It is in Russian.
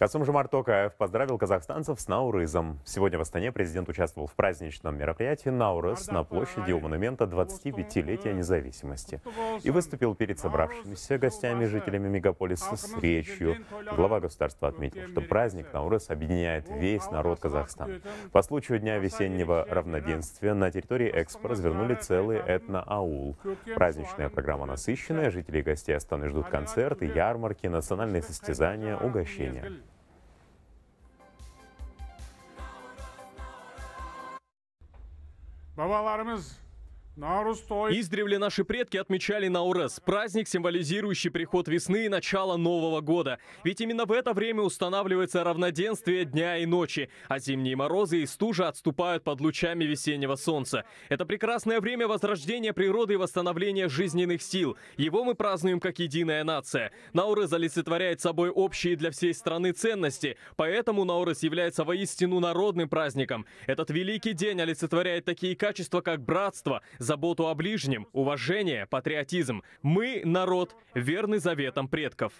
Касым-Жомарт Токаев поздравил казахстанцев с Наурызом. Сегодня в Астане президент участвовал в праздничном мероприятии «Наурыз» на площади у монумента 25-летия независимости и выступил перед собравшимися гостями жителями мегаполиса с речью. Глава государства отметил, что праздник Наурыз объединяет весь народ Казахстана. По случаю Дня весеннего равноденствия на территории Экспо развернули целый этноаул. Праздничная программа насыщенная, жители и гости Астаны ждут концерты, ярмарки, национальные состязания, угощения. Babalarımız Издревле наши предки отмечали Наурес, праздник, символизирующий приход весны и начало Нового года. Ведь именно в это время устанавливается равноденствие дня и ночи, а зимние морозы и стужа отступают под лучами весеннего солнца. Это прекрасное время возрождения природы и восстановления жизненных сил. Его мы празднуем как единая нация. Наурес олицетворяет собой общие для всей страны ценности, поэтому Наурес является воистину народным праздником. Этот великий день олицетворяет такие качества, как братство, заботу о ближнем, уважение, патриотизм. Мы – народ, верный заветам предков.